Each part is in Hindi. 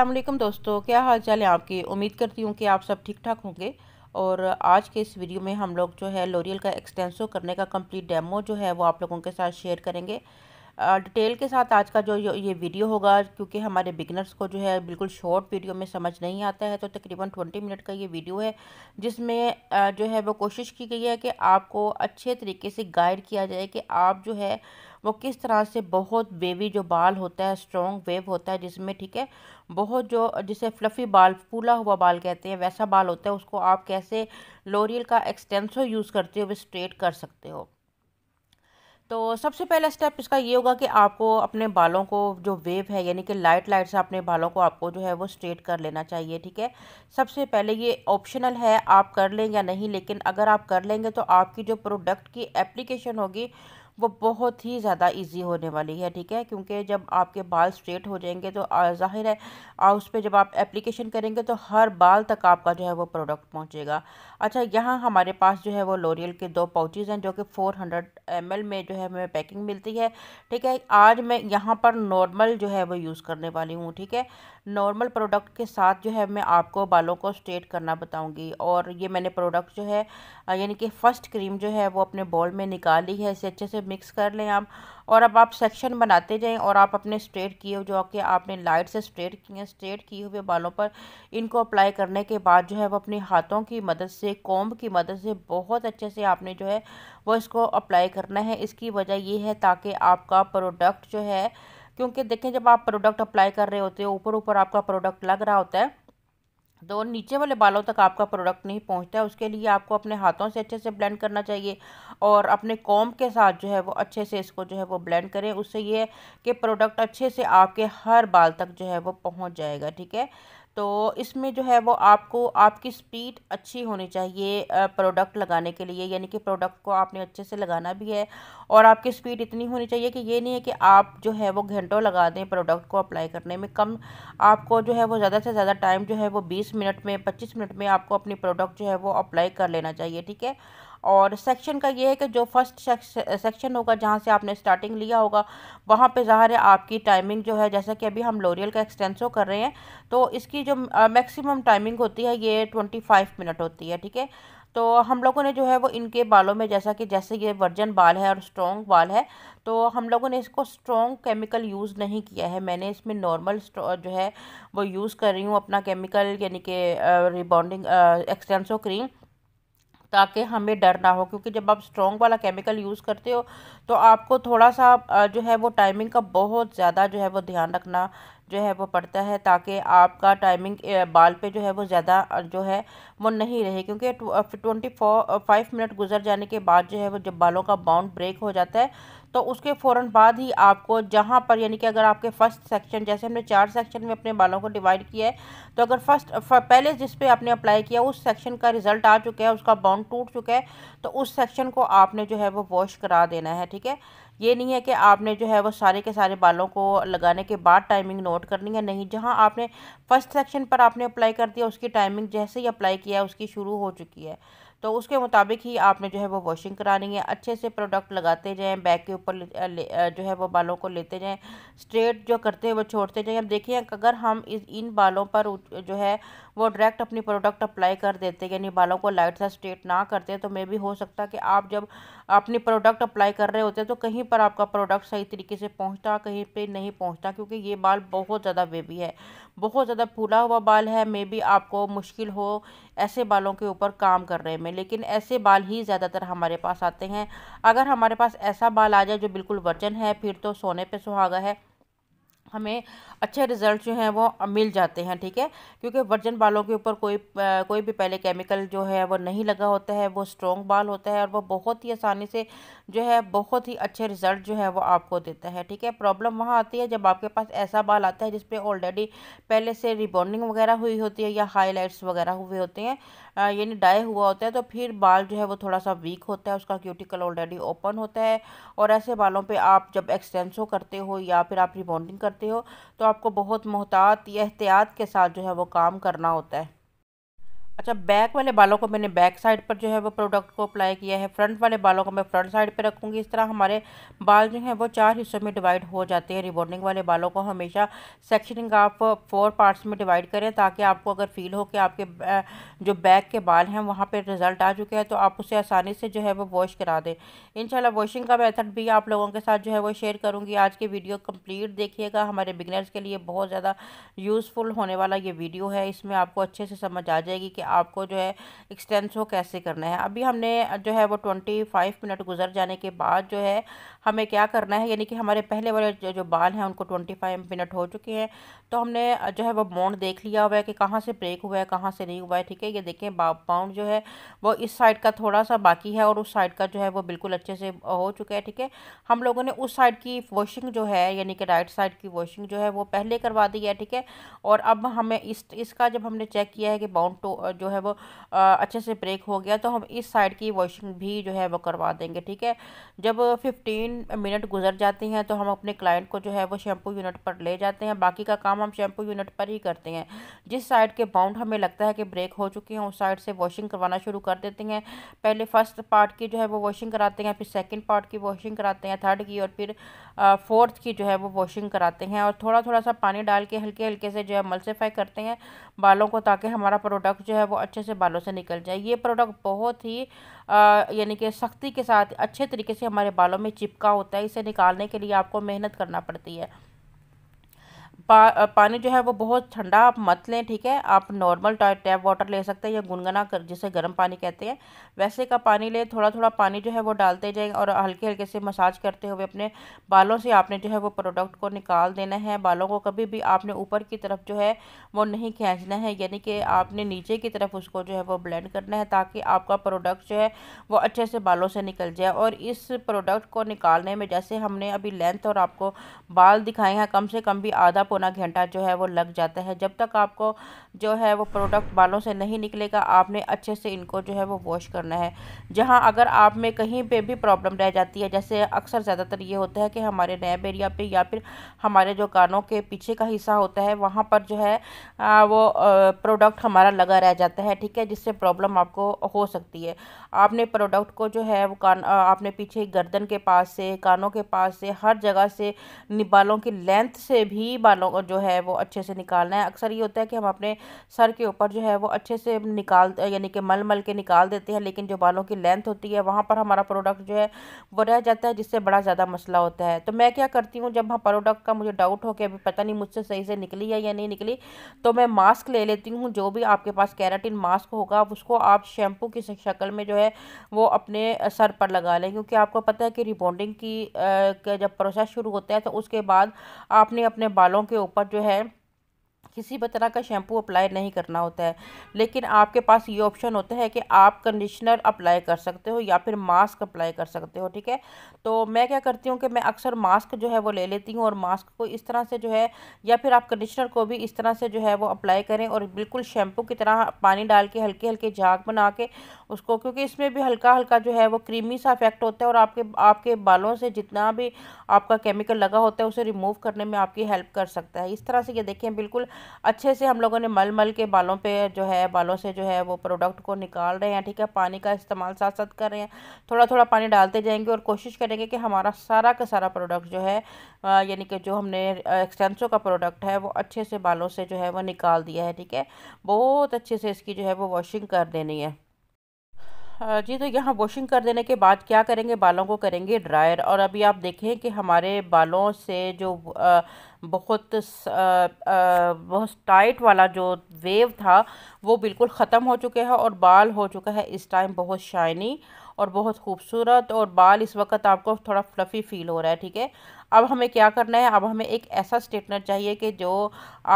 असलम दोस्तों क्या हाल चाल है आपकी उम्मीद करती हूँ कि आप सब ठीक ठाक होंगे और आज के इस वीडियो में हम लोग जो है लोरियल का एक्सटेंसो करने का कंप्लीट डेमो जो है वो आप लोगों के साथ शेयर करेंगे डिटेल के साथ आज का जो ये वीडियो होगा क्योंकि हमारे बिगनर्स को जो है बिल्कुल शॉर्ट वीडियो में समझ नहीं आता है तो तकरीबन ट्वेंटी मिनट का ये वीडियो है जिसमें जो है वो कोशिश की गई है कि आपको अच्छे तरीके से गाइड किया जाए कि आप जो है वो किस तरह से बहुत वेवी जो बाल होता है स्ट्रॉन्ग वेव होता है जिसमें ठीक है बहुत जो जिसे फ्लफ़ी बाल फूला हुआ बाल कहते हैं वैसा बाल होता है उसको आप कैसे लोरियल का एक्सटेंसो यूज़ करते हुए स्ट्रेट कर सकते हो तो सबसे पहला स्टेप इसका ये होगा कि आपको अपने बालों को जो वेव है यानी कि लाइट लाइट से अपने बालों को आपको जो है वो स्ट्रेट कर लेना चाहिए ठीक है सबसे पहले ये ऑप्शनल है आप कर लें या नहीं लेकिन अगर आप कर लेंगे तो आपकी जो प्रोडक्ट की एप्लीकेशन होगी वो बहुत ही ज़्यादा इजी होने वाली है ठीक है क्योंकि जब आपके बाल स्ट्रेट हो जाएंगे तो ज़ाहिर है उस पर जब आप एप्लीकेशन करेंगे तो हर बाल तक आपका जो है वो प्रोडक्ट पहुँचेगा अच्छा यहाँ हमारे पास जो है वो लोरियल के दो पाउचेज़ हैं जो कि फ़ोर हंड्रेड में जो है हमें पैकिंग मिलती है ठीक है आज मैं यहाँ पर नॉर्मल जो है वो यूज़ करने वाली हूँ ठीक है नॉर्मल प्रोडक्ट के साथ जो है मैं आपको बालों को स्ट्रेट करना बताऊँगी और ये मैंने प्रोडक्ट जो है यानी कि फ़र्स्ट क्रीम जो है वो अपने बॉल में निकाली है इसे अच्छे से मिक्स कर लें आप और अब आप सेक्शन बनाते जाएं और आप अपने स्ट्रेट किए जो कि आपने लाइट से स्ट्रेट किए स्ट्रेट किए हुए बालों पर इनको अप्लाई करने के बाद जो है वो अपने हाथों की मदद से कोम्ब की मदद से बहुत अच्छे से आपने जो है वो इसको अप्लाई करना है इसकी वजह ये है ताकि आपका प्रोडक्ट जो है क्योंकि देखें जब आप प्रोडक्ट अप्लाई कर रहे होते हो ऊपर ऊपर आपका प्रोडक्ट लग रहा होता है तो नीचे वाले बालों तक आपका प्रोडक्ट नहीं पहुंचता है उसके लिए आपको अपने हाथों से अच्छे से ब्लेंड करना चाहिए और अपने कॉम के साथ जो है वो अच्छे से इसको जो है वो ब्लेंड करें उससे ये है कि प्रोडक्ट अच्छे से आपके हर बाल तक जो है वो पहुंच जाएगा ठीक है तो इसमें जो है वो आपको आपकी स्पीड अच्छी होनी चाहिए प्रोडक्ट लगाने के लिए यानी कि प्रोडक्ट को आपने अच्छे से लगाना भी है और आपकी स्पीड इतनी होनी चाहिए कि ये नहीं है कि आप जो है वो घंटों लगा दें प्रोडक्ट को अप्लाई करने में कम आपको जो है वो ज़्यादा से ज़्यादा टाइम जो है वो बीस मिनट में पच्चीस मिनट में आपको अपनी प्रोडक्ट जो है वो अप्लाई कर लेना चाहिए ठीक है और सेक्शन का ये है कि जो फर्स्ट सेक्शन होगा जहाँ से आपने स्टार्टिंग लिया होगा वहाँ पे ज़ाहिर है आपकी टाइमिंग जो है जैसा कि अभी हम लोरियल का एक्सटेंसो कर रहे हैं तो इसकी जो मैक्सिमम टाइमिंग होती है ये ट्वेंटी फाइव मिनट होती है ठीक है तो हम लोगों ने जो है वो इनके बालों में जैसा कि जैसे ये वर्जन बाल है और स्ट्रॉन्ग बाल है तो हम लोगों ने इसको स्ट्रॉन्ग केमिकल यूज़ नहीं किया है मैंने इसमें नॉर्मल जो है वो यूज़ कर रही हूँ अपना केमिकल यानी कि रिबॉन्डिंग एक्सटेंसो क्रीम ताकि हमें डर ना हो क्योंकि जब आप स्ट्रॉन्ग वाला केमिकल यूज़ करते हो तो आपको थोड़ा सा जो है वो टाइमिंग का बहुत ज़्यादा जो है वो ध्यान रखना जो है वो पड़ता है ताकि आपका टाइमिंग बाल पे जो है वो ज़्यादा जो है वो नहीं रहे क्योंकि ट्वेंटी फोर फाइव मिनट गुजर जाने के बाद जो है वो जब बालों का बाउंड ब्रेक हो जाता है तो उसके फ़ौर बाद ही आपको जहाँ पर यानी कि अगर आपके फर्स्ट सेक्शन जैसे हमने चार सेक्शन में अपने बालों को डिवाइड किया है तो अगर फर्स्ट पहले जिस पे आपने अप्लाई किया उस सेक्शन का रिज़ल्ट आ चुका है उसका बाउंड टूट चुका है तो उस सेक्शन को आपने जो है वो वॉश करा देना है ठीक है ये नहीं है कि आपने जो है वो सारे के सारे बालों को लगाने के बाद टाइमिंग नोट करनी है नहीं जहाँ आपने फर्स्ट सेक्शन पर आपने अप्लाई कर दिया उसकी टाइमिंग जैसे ही अप्लाई किया है उसकी शुरू हो चुकी है तो उसके मुताबिक ही आपने जो है वो वॉशिंग करानी है अच्छे से प्रोडक्ट लगाते जाएँ बैक के ऊपर जो है वो बालों को लेते जाएँ स्ट्रेट जो करते हैं वो छोड़ते जाएँ अब देखिए अगर हम इस इन बालों पर जो है वो डायरेक्ट अपनी प्रोडक्ट अप्लाई कर देते यानी बालों को लाइट सा स्ट्रेट ना करते तो मे भी हो सकता है कि आप जब अपनी प्रोडक्ट अप्लाई कर रहे होते हैं तो कहीं पर आपका प्रोडक्ट सही तरीके से पहुँचता कहीं पर नहीं पहुँचता क्योंकि ये बाल बहुत ज़्यादा वेबी है बहुत ज़्यादा फूला हुआ बाल है मे भी आपको मुश्किल हो ऐसे बालों के ऊपर काम कर रहे में में लेकिन ऐसे बाल ही ज़्यादातर हमारे पास आते हैं अगर हमारे पास ऐसा बाल आ जाए जो बिल्कुल वर्जन है फिर तो सोने पे सुहागा है हमें अच्छे रिज़ल्ट जो हैं वो मिल जाते हैं ठीक है क्योंकि वर्जन बालों के ऊपर कोई कोई भी पहले केमिकल जो है वो नहीं लगा होता है वो स्ट्रॉन्ग बाल होता है और वो बहुत ही आसानी से जो है बहुत ही अच्छे रिज़ल्ट जो है वो आपको देता है ठीक है प्रॉब्लम वहाँ आती है जब आपके पास ऐसा बाल आता है जिसपे ऑलरेडी पहले से रिबॉन्डिंग वगैरह हुई होती है या हाईलाइट्स वगैरह हुए होते हैं यानी डाई हुआ होता है तो फिर बाल जो है वो थोड़ा सा वीक होता है उसका क्यूटिकल ऑलरेडी ओपन होता है और ऐसे बालों पर आप जब एक्सटेंसो करते हो या फिर आप रिबॉन्डिंग करते करते हो तो आपको बहुत मोहतात या एहतियात के साथ जो है वो काम करना होता है अच्छा बैक वाले बालों को मैंने बैक साइड पर जो है वो प्रोडक्ट को अप्लाई किया है फ्रंट वाले बालों को मैं फ्रंट साइड पर रखूँगी इस तरह हमारे बाल जो हैं वो चार हिस्सों में डिवाइड हो जाते हैं रिबॉन्डिंग वाले बालों को हमेशा सेक्शनिंग आप फोर पार्ट्स में डिवाइड करें ताकि आपको अगर फील हो कि आपके जो बैक के बाल हैं वहाँ पर रिजल्ट आ चुके हैं तो आप उसे आसानी से जो है वो वॉश करा दें इन वॉशिंग का मैथड भी आप लोगों के साथ जो है वो शेयर करूँगी आज की वीडियो कम्प्लीट देखिएगा हमारे बिगनर्स के लिए बहुत ज़्यादा यूज़फुल होने वाला ये वीडियो है इसमें आपको अच्छे से समझ आ जाएगी कि आपको जो है एक्सटेंस हो कैसे करना है अभी हमने जो है वो ट्वेंटी फाइव मिनट गुजर जाने के बाद जो है हमें क्या करना है यानी कि हमारे पहले वाले जो, जो बाल हैं उनको ट्वेंटी फाइव मिनट हो चुके हैं तो हमने जो है वो बाउंड देख लिया हुआ है कि कहाँ से ब्रेक हुआ है कहाँ से नहीं हुआ है ठीक है ये देखें बाउंड जो है वो इस साइड का थोड़ा सा बाकी है और उस साइड का जो है वो बिल्कुल अच्छे से हो चुका है ठीक है हम लोगों ने उस साइड की वॉशिंग जो है यानी कि राइट साइड की वॉशिंग जो है वो पहले करवा दी है ठीक है और अब हमें इस इसका जब हमने चेक किया है कि बाउंड जो है वो अच्छे से ब्रेक हो गया तो हम इस साइड की वॉशिंग भी जो है वो करवा देंगे ठीक है जब फिफ्टीन मिनट गुजर जाती हैं तो हम अपने क्लाइंट को जो है वो शैम्पू यूनिट पर ले जाते हैं बाकी का काम हम शैम्पू यूनिट पर ही करते हैं जिस साइड के बाउंड हमें लगता है कि ब्रेक हो चुकी हैं उस साइड से वॉशिंग करवाना शुरू कर देते हैं पहले फर्स्ट पार्ट की जो है वो वॉशिंग कराते हैं फिर सेकेंड पार्ट की वॉशिंग कराते हैं थर्ड की और फिर फोर्थ की जो है वो वॉशिंग कराते हैं और थोड़ा थोड़ा सा पानी डाल के हल्के हल्के से जो है मल्सीफाई करते हैं बालों को ताकि हमारा प्रोडक्ट जो है वो अच्छे से बालों से निकल जाए ये प्रोडक्ट बहुत ही यानी कि सख्ती के साथ अच्छे तरीके से हमारे बालों में चिपका होता है इसे निकालने के लिए आपको मेहनत करना पड़ती है पा, पानी जो है वो बहुत ठंडा आप मत लें ठीक है आप नॉर्मल टैप वाटर ले सकते हैं या गुनगुना कर जिसे गर्म पानी कहते हैं वैसे का पानी ले थोड़ा थोड़ा पानी जो है वो डालते जाएं और हल्के हल्के से मसाज करते हुए अपने बालों से आपने जो है वो प्रोडक्ट को निकाल देना है बालों को कभी भी आपने ऊपर की तरफ जो है वो नहीं खींचना है यानी कि आपने नीचे की तरफ उसको जो है वो ब्लेंड करना है ताकि आपका प्रोडक्ट जो है वो अच्छे से बालों से निकल जाए और इस प्रोडक्ट को निकालने में जैसे हमने अभी लेंथ और आपको बाल दिखाए हैं कम से कम भी आधा पौना घंटा जो है वो लग जाता है जब तक आपको जो है वो प्रोडक्ट बालों से नहीं निकलेगा आपने अच्छे से इनको जो है वो वॉश करना है जहाँ अगर आप में कहीं पर भी प्रॉब्लम रह जाती है जैसे अक्सर ज़्यादातर ये होता है कि हमारे नैब एरिया पर या फिर हमारे जो कानों के पीछे का हिस्सा होता है वहाँ पर जो है वो प्रोडक्ट हमारा लगा रह जाता है ठीक है जिससे प्रॉब्लम आपको हो सकती है आपने प्रोडक्ट को जो है वो कान आपने पीछे गर्दन के पास से कानों के पास से हर जगह से बालों की लेंथ से भी बालों को जो है वो अच्छे से निकालना है अक्सर ये होता है कि हम अपने सर के ऊपर जो है वो अच्छे से निकाल यानी कि मल मल के निकाल देते हैं लेकिन जो बालों की लेंथ होती है वहाँ पर हमारा प्रोडक्ट जो है वो रह जाता है जिससे बड़ा ज़्यादा मसला होता है तो मैं क्या करती हूँ जब हाँ प्रोडक्ट का मुझे डाउट हो कि अभी पता नहीं मुझसे सही से निकली है या नहीं निकली तो मैं मास्क ले लेती हूँ जो भी आपके पास कैराटिन मास्क होगा उसको आप शैम्पू की शक्ल में जो है वो अपने सर पर लगा लें क्योंकि आपको पता है कि रिबॉन्डिंग की जब प्रोसेस शुरू होता है तो उसके बाद आपने अपने बालों के ऊपर जो है किसी भी तरह का शैम्पू अप्लाई नहीं करना होता है लेकिन आपके पास ये ऑप्शन होता है कि आप कंडीशनर अप्लाई कर सकते हो या फिर मास्क अप्लाई कर सकते हो ठीक है तो मैं क्या करती हूँ कि मैं अक्सर मास्क जो है वो ले लेती हूँ और मास्क को इस तरह से जो है या फिर आप कंडीशनर को भी इस तरह से जो है वो अप्लाई करें और बिल्कुल शैम्पू की तरह पानी डाल के हल्के हल्के झाग बना के उसको क्योंकि इसमें भी हल्का हल्का जो है वो क्रीमी सा इफेक्ट होता है और आपके आपके बालों से जितना भी आपका केमिकल लगा होता है उसे रिमूव करने में आपकी हेल्प कर सकता है इस तरह से ये देखें बिल्कुल अच्छे से हम लोगों ने मल मल के बालों पे जो है बालों से जो है वो प्रोडक्ट को निकाल रहे हैं ठीक है पानी का इस्तेमाल साथ साथ कर रहे हैं थोड़ा थोड़ा पानी डालते जाएंगे और कोशिश करेंगे कि हमारा सारा का सारा प्रोडक्ट जो है यानी कि जो हमने एक्सटेंसो का प्रोडक्ट है वो अच्छे से बालों से जो है वो निकाल दिया है ठीक है बहुत अच्छे से इसकी जो है वो वॉशिंग कर देनी है हाँ जी तो यहाँ वॉशिंग कर देने के बाद क्या करेंगे बालों को करेंगे ड्रायर और अभी आप देखें कि हमारे बालों से जो बहुत बहुत टाइट वाला जो वेव था वो बिल्कुल ख़त्म हो चुके हैं और बाल हो चुका है इस टाइम बहुत शाइनी और बहुत खूबसूरत और बाल इस वक्त आपको थोड़ा फ्लफ़ी फ़ील हो रहा है ठीक है अब हमें क्या करना है अब हमें एक ऐसा स्ट्रेटनर चाहिए कि जो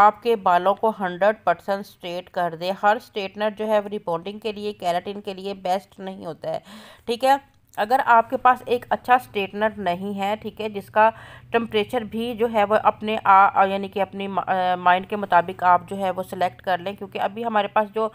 आपके बालों को हंड्रेड परसेंट स्ट्रेट कर दे हर स्ट्रेटनर जो है रिबॉन्डिंग के लिए कैराटिन के लिए बेस्ट नहीं होता है ठीक है अगर आपके पास एक अच्छा स्ट्रेटनर नहीं है ठीक है जिसका टम्परेचर भी जो है वो अपने आ यानी कि अपनी माइंड के मुताबिक आप जो है वो सिलेक्ट कर लें क्योंकि अभी हमारे पास जो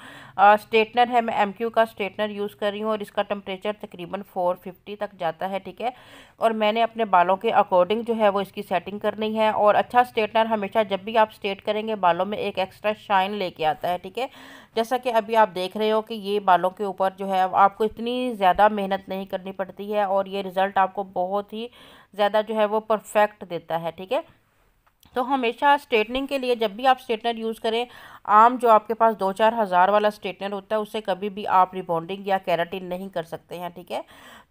स्ट्रेटनर है मैं क्यू का स्ट्रेटनर यूज़ कर रही हूँ और इसका टम्परेचर तकरीबन 450 तक जाता है ठीक है और मैंने अपने बालों के अकॉर्डिंग जो है वो इसकी सेटिंग करनी है और अच्छा स्ट्रेटनर हमेशा जब भी आप स्ट्रेट करेंगे बालों में एक एक्स्ट्रा शाइन लेके आता है ठीक है जैसा कि अभी आप देख रहे हो कि ये बालों के ऊपर जो है आपको इतनी ज़्यादा मेहनत नहीं करनी करनी पड़ती है और ये रिज़ल्ट आपको बहुत ही ज़्यादा जो है वो परफेक्ट देता है ठीक है तो हमेशा स्ट्रेटनिंग के लिए जब भी आप स्ट्रेटनर यूज़ करें आम जो आपके पास दो चार हज़ार वाला स्ट्रेटनर होता है उससे कभी भी आप रिबॉन्डिंग या कैराटिन नहीं कर सकते हैं ठीक है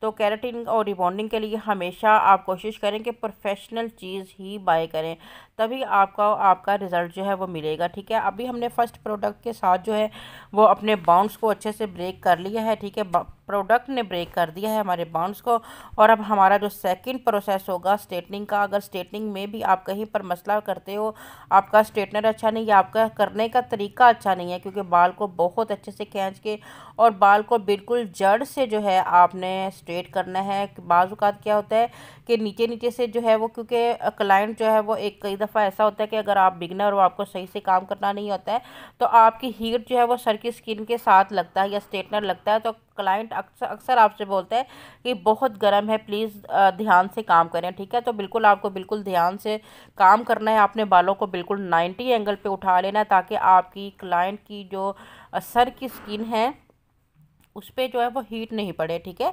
तो कैराटिन और रिबॉन्डिंग के लिए हमेशा आप कोशिश करें कि प्रोफेशनल चीज़ ही बाय करें तभी आपका आपका रिज़ल्ट जो है वो मिलेगा ठीक है अभी हमने फ़र्स्ट प्रोडक्ट के साथ जो है वो अपने बाउंड्स को अच्छे से ब्रेक कर लिया है ठीक है प्रोडक्ट ने ब्रेक कर दिया है हमारे बाउंड्स को और अब हमारा जो सेकंड प्रोसेस होगा स्टेटनिंग का अगर स्टेटनिंग में भी आप कहीं पर मसला करते हो आपका स्टेटनर अच्छा नहीं है आपका करने का तरीका अच्छा नहीं है क्योंकि बाल को बहुत अच्छे से खींच के और बाल को बिल्कुल जड़ से जो है आपने स्ट्रेट करना है बाज़ क्या होता है कि नीचे नीचे से जो है वो क्योंकि क्लाइंट जो है वो एक कई दफ़ा ऐसा होता है कि अगर आप बिगनर हो आपको सही से काम करना नहीं होता है तो आपकी हीट जो है वो सर की स्किन के साथ लगता है या स्ट्रेटनर लगता है तो क्लाइंट अक्सर अक्सर आपसे बोलता है कि बहुत गर्म है प्लीज़ ध्यान से काम करें ठीक है तो बिल्कुल आपको बिल्कुल ध्यान से काम करना है अपने बालों को बिल्कुल नाइन्टी एंगल पर उठा लेना है ताकि आपकी क्लाइंट की जो सर की स्किन है उस पर जो है वो हीट नहीं पड़े ठीक है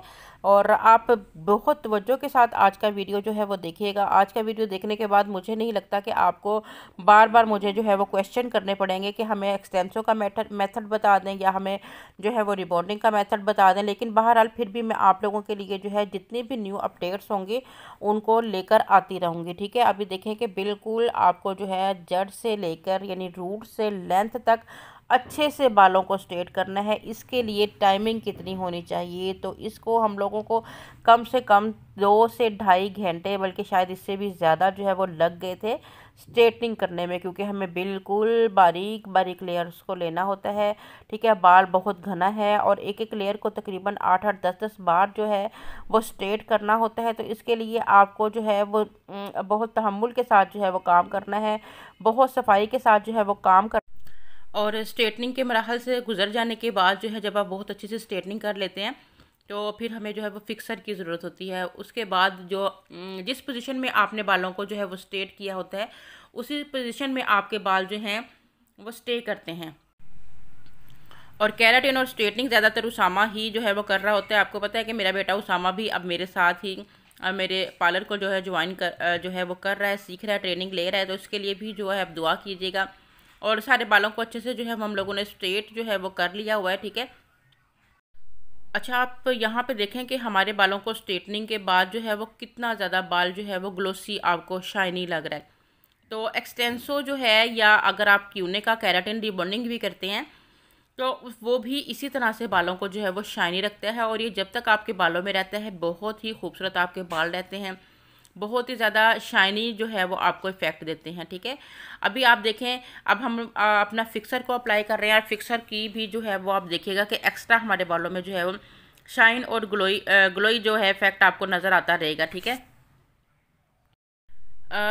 और आप बहुत तवज्जो के साथ आज का वीडियो जो है वो देखिएगा आज का वीडियो देखने के बाद मुझे नहीं लगता कि आपको बार बार मुझे जो है वो क्वेश्चन करने पड़ेंगे कि हमें एक्सटेंसो का मेथड मेथड बता दें या हमें जो है वो रिबॉन्डिंग का मेथड बता दें लेकिन बहरहाल फिर भी मैं आप लोगों के लिए जो है जितनी भी न्यू अपडेट्स होंगी उनको लेकर आती रहूँगी ठीक है अभी देखें कि बिल्कुल आपको जो है जड़ से लेकर यानी रूट से लेंथ तक अच्छे से बालों को स्ट्रेट करना है इसके लिए टाइमिंग कितनी होनी चाहिए तो इसको हम लोगों को कम से कम दो से ढाई घंटे बल्कि शायद इससे भी ज़्यादा जो है वो लग गए थे स्ट्रेटनिंग करने में क्योंकि हमें बिल्कुल बारीक बारीक लेयर्स को लेना होता है ठीक है बाल बहुत घना है और एक एक लेयर को तकरीबन आठ आठ दस दस बार जो है वो स्ट्रेट करना होता है तो इसके लिए आपको जो है वो बहुत तहमुल के साथ जो है वो काम करना है बहुत सफाई के साथ जो है वो काम कर और स्ट्रेटनिंग के मरहल से गुजर जाने के बाद जो है जब आप बहुत अच्छे से स्ट्रेटनिंग कर लेते हैं तो फिर हमें जो है वो फिक्सर की ज़रूरत होती है उसके बाद जो जिस पोजीशन में आपने बालों को जो है वो स्ट्रेट किया होता है उसी पोजीशन में आपके बाल जो हैं वो स्टे करते हैं और कैराटिन और स्ट्रेटनिंग ज़्यादातर उसामा ही जो है वो कर रहा होता है आपको पता है कि मेरा बेटा उसामा भी अब मेरे साथ ही मेरे पार्लर को जो है ज्वाइन कर जो है वो कर रहा है सीख रहा है ट्रेनिंग ले रहा है तो उसके लिए भी जो है आप दुआ कीजिएगा और सारे बालों को अच्छे से जो है हम लोगों ने स्ट्रेट जो है वो कर लिया हुआ है ठीक है अच्छा आप यहाँ पे देखें कि हमारे बालों को स्ट्रेटनिंग के बाद जो है वो कितना ज़्यादा बाल जो है वो ग्लोसी आपको शाइनी लग रहा है तो एक्सटेंसो जो है या अगर आप क्यूने का कैराटिन डिबॉन्डिंग भी करते हैं तो वो भी इसी तरह से बालों को जो है वो शाइनी रखता है और ये जब तक आपके बालों में रहता है बहुत ही खूबसूरत आपके बाल रहते हैं बहुत ही ज़्यादा शाइनी जो है वो आपको इफ़ेक्ट देते हैं ठीक है अभी आप देखें अब हम आ, अपना फिक्सर को अप्लाई कर रहे हैं और फिक्सर की भी जो है वो आप देखिएगा कि एक्स्ट्रा हमारे बालों में जो है वो शाइन और ग्लोई ग्लोई जो है इफ़ेक्ट आपको नज़र आता रहेगा ठीक है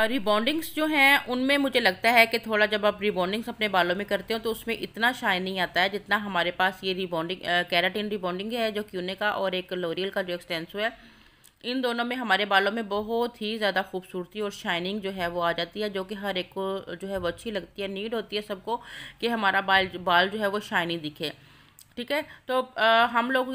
रिबॉन्डिंग्स uh, जो हैं उनमें मुझे लगता है कि थोड़ा जब आप रिबॉन्डिंग्स अपने बालों में करते हो तो उसमें इतना शाइन नहीं आता है जितना हमारे पास ये रिबॉन्डिंग कैराटिन रिबॉन्डिंग है जो क्यूने का और एक लोरियल का जो एक्सटेंसो है इन दोनों में हमारे बालों में बहुत ही ज़्यादा खूबसूरती और शाइनिंग जो है वो आ जाती है जो कि हर एक को जो है वो अच्छी लगती है नीड होती है सबको कि हमारा बाल बाल जो है वो शाइनी दिखे ठीक है तो आ, हम लोग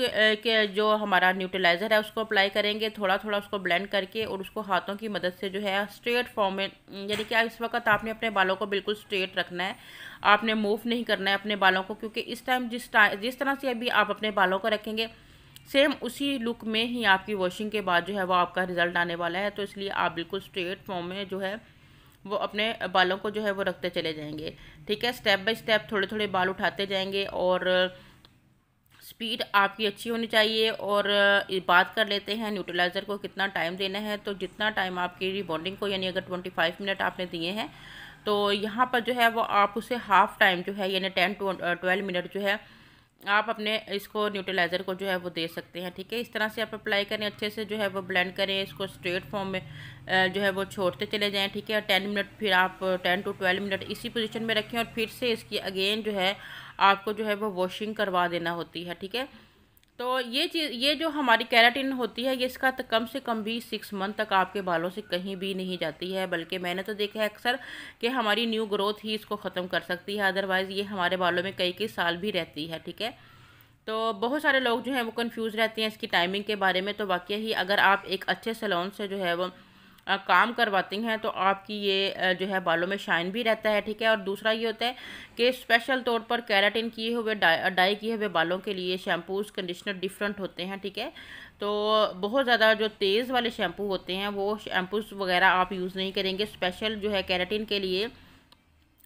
के जो हमारा न्यूट्रलाइज़र है उसको अप्लाई करेंगे थोड़ा थोड़ा उसको ब्लेंड करके और उसको हाथों की मदद से जो है स्ट्रेट फॉर्म में यानी कि इस वक्त आपने अपने बालों को बिल्कुल स्ट्रेट रखना है आपने मूव नहीं करना है अपने बालों को क्योंकि इस टाइम जिस टाइम जिस तरह से अभी आप अपने बालों को रखेंगे सेम उसी लुक में ही आपकी वॉशिंग के बाद जो है वो आपका रिज़ल्ट आने वाला है तो इसलिए आप बिल्कुल स्ट्रेट फॉर्म में जो है वो अपने बालों को जो है वो रखते चले जाएंगे ठीक है स्टेप बाय स्टेप थोड़े थोड़े बाल उठाते जाएंगे और स्पीड आपकी अच्छी होनी चाहिए और बात कर लेते हैं न्यूट्रलाइज़र को कितना टाइम देना है तो जितना टाइम आपकी रिबॉन्डिंग को यानी अगर ट्वेंटी फाइव मिनट आपने दिए हैं तो यहाँ पर जो है वो आप उसे हाफ़ टाइम जो है यानी टेन ट्वेल्व मिनट जो है आप अपने इसको न्यूट्रलाइज़र को जो है वो दे सकते हैं ठीक है इस तरह से आप अप्लाई करें अच्छे से जो है वो ब्लेंड करें इसको स्ट्रेट फॉर्म में जो है वो छोड़ते चले जाएं ठीक है टेन मिनट फिर आप टेन टू ट्वेल्व मिनट इसी पोजीशन में रखें और फिर से इसकी अगेन जो है आपको जो है वो वॉशिंग करवा देना होती है ठीक है तो ये चीज़ ये जो हमारी कैराटिन होती है ये इसका तो कम से कम भी सिक्स मंथ तक आपके बालों से कहीं भी नहीं जाती है बल्कि मैंने तो देखा है अक्सर कि हमारी न्यू ग्रोथ ही इसको ख़त्म कर सकती है अदरवाइज़ ये हमारे बालों में कई कई साल भी रहती है ठीक है तो बहुत सारे लोग जो हैं वो कन्फ्यूज़ रहते हैं इसकी टाइमिंग के बारे में तो वाकई ही अगर आप एक अच्छे सलोन से जो है वो काम करवाती हैं तो आपकी ये जो है बालों में शाइन भी रहता है ठीक है और दूसरा ये होता है कि स्पेशल तौर पर कैराटिन किए हुए डाई डाई किए हुए बालों के लिए शैम्पूज़ कंडीशनर डिफरेंट होते हैं ठीक है तो बहुत ज़्यादा जो तेज़ वाले शैम्पू होते हैं वो शैम्पूज़ वगैरह आप यूज़ नहीं करेंगे स्पेशल जो है कैराटिन के लिए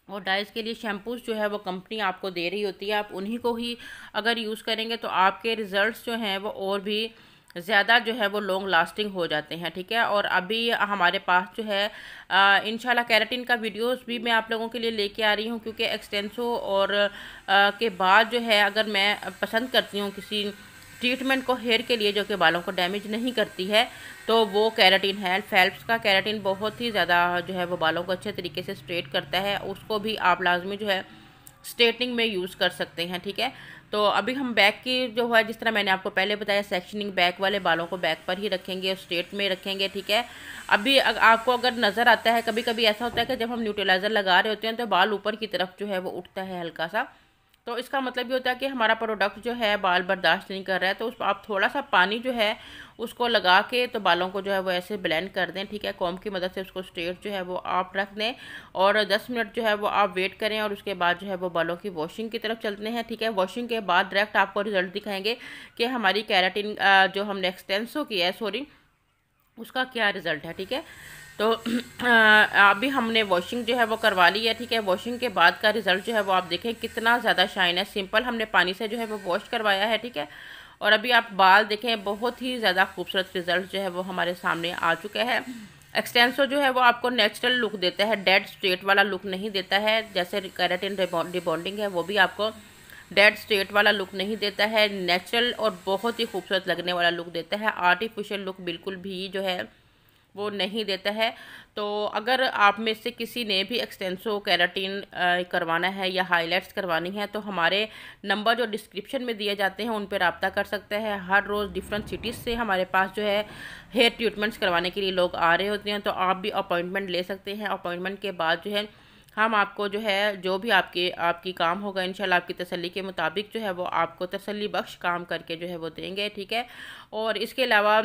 और डाइज के लिए शैम्पूज़ जो है वो कंपनी आपको दे रही होती है आप उन्हीं को ही अगर यूज़ करेंगे तो आपके रिज़ल्ट जो हैं वो और भी ज़्यादा जो है वो लॉन्ग लास्टिंग हो जाते हैं ठीक है और अभी हमारे पास जो है इन कैरेटिन का वीडियोस भी मैं आप लोगों के लिए लेके आ रही हूँ क्योंकि एक्सटेंसो और आ, के बाद जो है अगर मैं पसंद करती हूँ किसी ट्रीटमेंट को हेयर के लिए जो कि बालों को डैमेज नहीं करती है तो वो कैराटीन है फेल्प्स का कैराटीन बहुत ही ज़्यादा जो है वो बालों को अच्छे तरीके से स्ट्रेट करता है उसको भी आप लाजमी जो है स्ट्रेटनिंग में यूज़ कर सकते हैं ठीक है तो अभी हम बैक की जो है जिस तरह मैंने आपको पहले बताया सेक्शनिंग बैक वाले बालों को बैक पर ही रखेंगे स्ट्रेट में रखेंगे ठीक है अभी अग, आपको अगर नज़र आता है कभी कभी ऐसा होता है कि जब हम न्यूट्रलाइज़र लगा रहे होते हैं तो बाल ऊपर की तरफ जो है वो उठता है हल्का सा तो इसका मतलब ये होता है कि हमारा प्रोडक्ट जो है बाल बर्दाश्त नहीं कर रहा है तो उस आप थोड़ा सा पानी जो है उसको लगा के तो बालों को जो है वो ऐसे ब्लेंड कर दें ठीक है कॉम की मदद से उसको स्ट्रेट जो है वो आप रख दें और 10 मिनट जो है वो आप वेट करें और उसके बाद जो है वो बालों की वॉशिंग की तरफ चलते हैं ठीक है वॉशिंग के बाद डायरेक्ट आपको रिजल्ट दिखाएंगे कि हमारी कैराटिन जो हमने एक्सटेंसो किया है सॉरी उसका क्या रिज़ल्ट है ठीक है तो अभी हमने वॉशिंग जो है वो करवा ली है ठीक है वॉशिंग के बाद का रिज़ल्ट जो है वो आप देखें कितना ज़्यादा शाइन है सिंपल हमने पानी से जो है वो वॉश करवाया है ठीक है और अभी आप बाल देखें बहुत ही ज़्यादा खूबसूरत रिज़ल्ट जो है वो हमारे सामने आ चुका है एक्सटेंसो जो है वो आपको नेचुरल लुक देता है डेड स्ट्रेट वाला लुक नहीं देता है जैसे कैरेटिन डिबॉन्डिंग है वो भी आपको डेड स्ट्रेट वाला लुक नहीं देता है नेचुरल और बहुत ही खूबसूरत लगने वाला लुक देता है आर्टिफिशियल लुक बिल्कुल भी जो है वो नहीं देता है तो अगर आप में से किसी ने भी एक्सटेंसो कैराटीन करवाना है या हाइलाइट्स करवानी है तो हमारे नंबर जो डिस्क्रिप्शन में दिए जाते हैं उन पर रबता कर सकते हैं हर रोज़ डिफरेंट सिटीज़ से हमारे पास जो है हेयर ट्रीटमेंट्स करवाने के लिए लोग आ रहे होते हैं तो आप भी अपॉइंटमेंट ले सकते हैं अपॉइंटमेंट के बाद जो है हम आपको जो है जो भी आपके आपकी काम होगा इंशाल्लाह आपकी तसल्ली के मुताबिक जो है वो आपको तसल्ली बख्श काम करके जो है वो देंगे ठीक है और इसके अलावा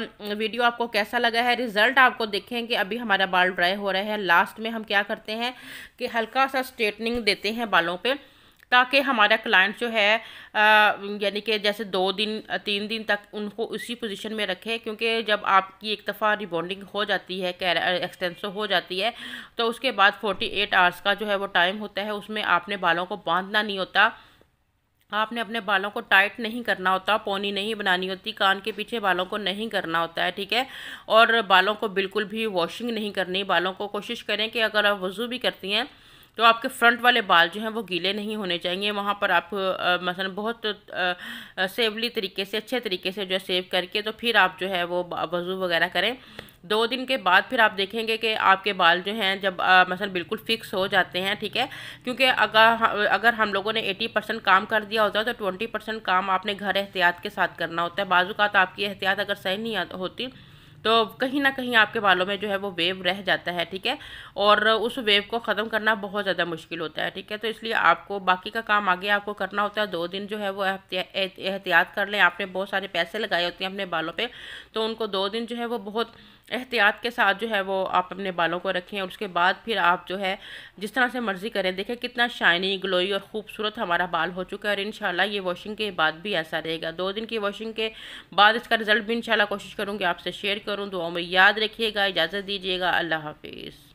वीडियो आपको कैसा लगा है रिज़ल्ट आपको देखें कि अभी हमारा बाल ड्राई हो रहा है लास्ट में हम क्या करते हैं कि हल्का सा स्ट्रेटनिंग देते हैं बालों पर ताकि हमारा क्लाइंट जो है यानी कि जैसे दो दिन तीन दिन तक उनको उसी पोजीशन में रखे क्योंकि जब आपकी एक दफ़ा रिबॉन्डिंग हो जाती है कैर एक्सटेंसो तो हो जाती है तो उसके बाद फोर्टी एट आवर्स का जो है वो टाइम होता है उसमें आपने बालों को बांधना नहीं होता आपने अपने बालों को टाइट नहीं करना होता पोनी नहीं बनानी होती कान के पीछे बालों को नहीं करना होता है ठीक है और बालों को बिल्कुल भी वॉशिंग नहीं करनी बालों को कोशिश करें कि अगर आप वज़ू भी करती हैं तो आपके फ्रंट वाले बाल जो हैं वो गीले नहीं होने चाहिए वहाँ पर आप मसलन बहुत सेवली तरीके से अच्छे तरीके से जो है सेव करके तो फिर आप जो है वो वज़ू वगैरह करें दो दिन के बाद फिर आप देखेंगे कि आपके बाल जो हैं जब मसलन बिल्कुल फिक्स हो जाते हैं ठीक है क्योंकि अगर अगर हम लोगों ने 80 परसेंट काम कर दिया होता है तो 20 परसेंट काम आपने घर एहतियात के साथ करना होता है बाजू का तो आपकी एहतियात अगर सही नहीं होती तो कहीं ना कहीं आपके बालों में जो है वो वेव रह जाता है ठीक है और उस वेव को ख़त्म करना बहुत ज़्यादा मुश्किल होता है ठीक है तो इसलिए आपको बाकी का काम आगे आपको करना होता है दो दिन जो है वो एहतियात कर लें आपने बहुत सारे पैसे लगाए होते हैं अपने बालों पर तो उनको दो दिन जो है वो बहुत एहतियात के साथ जो है वो आप अपने बालों को रखें और उसके बाद फिर आप जो है जिस तरह से मर्ज़ी करें देखें कितना शाइनी ग्लोई और ख़ूबसूरत हमारा बाल हो चुका है और इन ये वॉशिंग के बाद भी ऐसा रहेगा दो दिन की वॉशिंग के बाद इसका रिज़ल्ट भी इन कोशिश करूँगी आपसे शेयर करूँ दो याद रखिएगा इजाज़त दीजिएगा अल्लाह हाफिज़